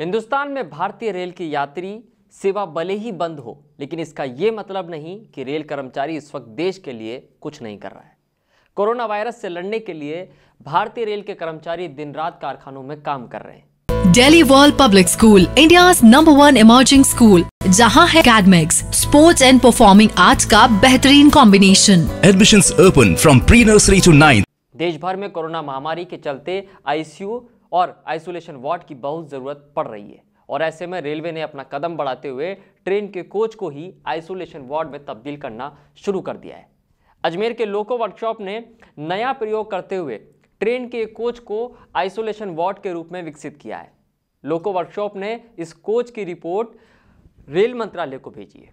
हिंदुस्तान में भारतीय रेल की यात्री सेवा भले ही बंद हो लेकिन इसका ये मतलब नहीं कि रेल कर्मचारी इस वक्त देश के लिए कुछ नहीं कर रहा है कोरोना वायरस से लड़ने के लिए भारतीय रेल के कर्मचारी दिन रात कारखानों में काम कर रहे हैं Delhi world public school India number one emerging school जहां है academics sports and performing arts का बेहतरीन combination admission open from pre nursery to nine देश भर में कोरोना महामारी के चलते आईसीयू और आइसोलेशन वार्ड की बहुत ज़रूरत पड़ रही है और ऐसे में रेलवे ने अपना कदम बढ़ाते हुए ट्रेन के कोच को ही आइसोलेशन वार्ड में तब्दील करना शुरू कर दिया है अजमेर के लोको वर्कशॉप ने नया प्रयोग करते हुए ट्रेन के कोच को आइसोलेशन वार्ड के रूप में विकसित किया है लोको वर्कशॉप ने इस कोच की रिपोर्ट रेल मंत्रालय को भेजी है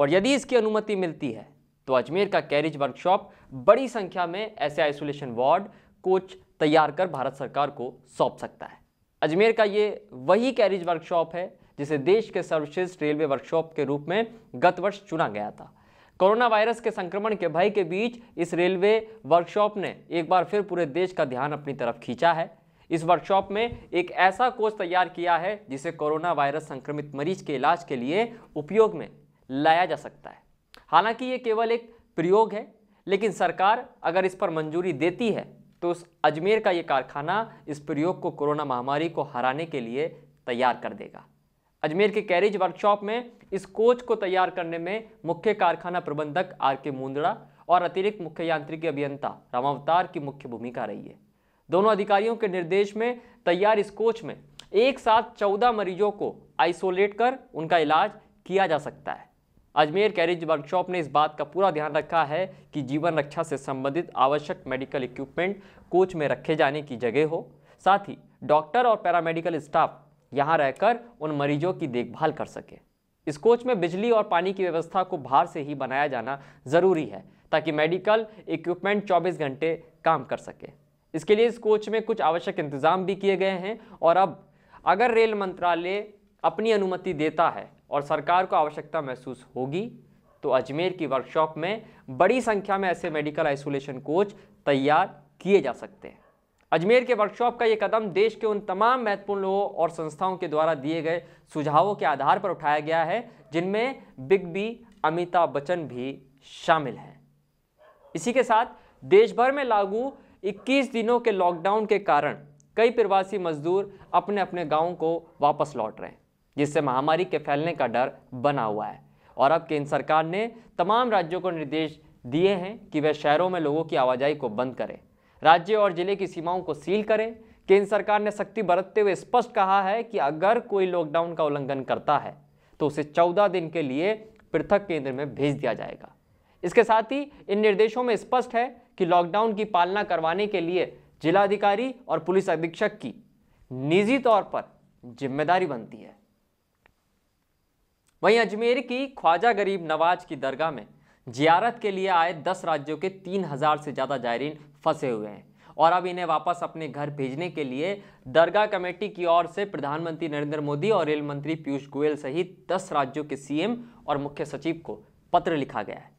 और यदि इसकी अनुमति मिलती है तो अजमेर का कैरिज वर्कशॉप बड़ी संख्या में ऐसे आइसोलेशन वार्ड कोच तैयार कर भारत सरकार को सौंप सकता है अजमेर का ये वही कैरिज वर्कशॉप है जिसे देश के सर्वश्रेष्ठ रेलवे वर्कशॉप के रूप में गत वर्ष चुना गया था कोरोना वायरस के संक्रमण के भय के बीच इस रेलवे वर्कशॉप ने एक बार फिर पूरे देश का ध्यान अपनी तरफ खींचा है इस वर्कशॉप में एक ऐसा कोच तैयार किया है जिसे कोरोना वायरस संक्रमित मरीज के इलाज के लिए उपयोग में लाया जा सकता है हालांकि ये केवल एक प्रयोग है लेकिन सरकार अगर इस पर मंजूरी देती है तो उस अजमेर का ये कारखाना इस प्रयोग को कोरोना महामारी को हराने के लिए तैयार कर देगा अजमेर के कैरेज वर्कशॉप में इस कोच को तैयार करने में मुख्य कारखाना प्रबंधक आर के मुंदड़ा और अतिरिक्त मुख्य यांत्रिकी अभियंता रामावतार की मुख्य भूमिका रही है दोनों अधिकारियों के निर्देश में तैयार इस कोच में एक साथ चौदह मरीजों को आइसोलेट कर उनका इलाज किया जा सकता है अजमेर कैरिज वर्कशॉप ने इस बात का पूरा ध्यान रखा है कि जीवन रक्षा से संबंधित आवश्यक मेडिकल इक्विपमेंट कोच में रखे जाने की जगह हो साथ ही डॉक्टर और पैरामेडिकल स्टाफ यहाँ रहकर उन मरीजों की देखभाल कर सके इस कोच में बिजली और पानी की व्यवस्था को बाहर से ही बनाया जाना ज़रूरी है ताकि मेडिकल इक्विपमेंट 24 घंटे काम कर सके इसके लिए इस कोच में कुछ आवश्यक इंतजाम भी किए गए हैं और अब अगर रेल मंत्रालय अपनी अनुमति देता है और सरकार को आवश्यकता महसूस होगी तो अजमेर की वर्कशॉप में बड़ी संख्या में ऐसे मेडिकल आइसोलेशन कोच तैयार किए जा सकते हैं अजमेर के वर्कशॉप का ये कदम देश के उन तमाम महत्वपूर्ण लोगों और संस्थाओं के द्वारा दिए गए सुझावों के आधार पर उठाया गया है जिनमें बिग बी अमिताभ बच्चन भी शामिल हैं इसी के साथ देश भर में लागू 21 दिनों के लॉकडाउन के कारण कई प्रवासी मजदूर अपने अपने गाँव को वापस लौट रहे हैं जिससे महामारी के फैलने का डर बना हुआ है और अब केंद्र सरकार ने तमाम राज्यों को निर्देश दिए हैं कि वह शहरों में लोगों की आवाजाही को बंद करें राज्य और जिले की सीमाओं को सील करें केंद्र सरकार ने सख्ती बरतते हुए स्पष्ट कहा है कि अगर कोई लॉकडाउन का उल्लंघन करता है तो उसे चौदह दिन के लिए पृथक केंद्र में भेज दिया जाएगा इसके साथ ही इन निर्देशों में स्पष्ट है कि लॉकडाउन की पालना करवाने के लिए जिलाधिकारी और पुलिस अधीक्षक की निजी तौर पर जिम्मेदारी बनती है वहीं अजमेर की ख्वाजा गरीब नवाज की दरगाह में जियारत के लिए आए दस राज्यों के तीन हज़ार से ज़्यादा जायरीन फंसे हुए हैं और अब इन्हें वापस अपने घर भेजने के लिए दरगाह कमेटी की ओर से प्रधानमंत्री नरेंद्र मोदी और रेल मंत्री पीयूष गोयल सहित दस राज्यों के सीएम और मुख्य सचिव को पत्र लिखा गया है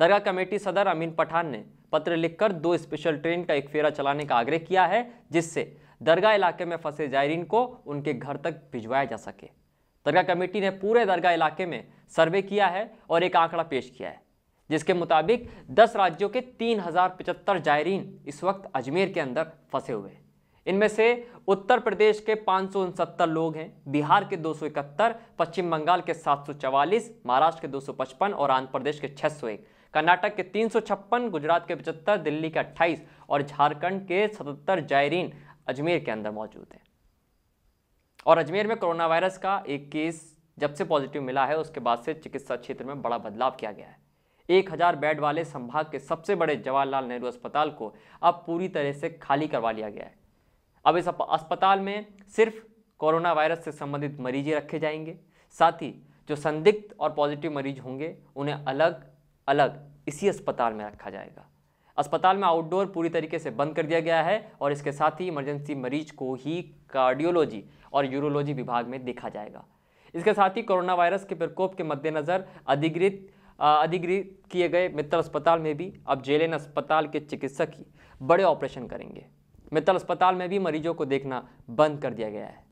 दरगाह कमेटी सदर अमीन पठान ने पत्र लिखकर दो स्पेशल ट्रेन का एक फेरा चलाने का आग्रह किया है जिससे दरगाह इलाके में फंसे जायरीन को उनके घर तक भिजवाया जा सके दरगाह कमेटी ने पूरे दरगाह इलाके में सर्वे किया है और एक आंकड़ा पेश किया है जिसके मुताबिक 10 राज्यों के तीन जायरीन इस वक्त अजमेर के अंदर फंसे हुए हैं इनमें से उत्तर प्रदेश के पाँच लोग हैं बिहार के 271, पश्चिम बंगाल के 744, महाराष्ट्र के 255 और आंध्र प्रदेश के 601, कर्नाटक के तीन गुजरात के पचहत्तर दिल्ली के अट्ठाईस और झारखंड के सतहत्तर जायरीन अजमेर के अंदर मौजूद हैं और अजमेर में कोरोना वायरस का एक केस जब से पॉजिटिव मिला है उसके बाद से चिकित्सा क्षेत्र में बड़ा बदलाव किया गया है एक हज़ार बेड वाले संभाग के सबसे बड़े जवाहरलाल नेहरू अस्पताल को अब पूरी तरह से खाली करवा लिया गया है अब इस अस्पताल में सिर्फ कोरोना वायरस से संबंधित मरीज ही रखे जाएंगे साथ ही जो संदिग्ध और पॉजिटिव मरीज होंगे उन्हें अलग अलग इसी अस्पताल में रखा जाएगा अस्पताल में आउटडोर पूरी तरीके से बंद कर दिया गया है और इसके साथ ही इमरजेंसी मरीज को ही कार्डियोलॉजी और यूरोलॉजी विभाग में देखा जाएगा इसके साथ ही कोरोना वायरस के प्रकोप के मद्देनज़र अधिगृत अधिगृत किए गए मित्तल अस्पताल में भी अब जेलेन अस्पताल के चिकित्सक ही बड़े ऑपरेशन करेंगे मित्तल अस्पताल में भी मरीजों को देखना बंद कर दिया गया है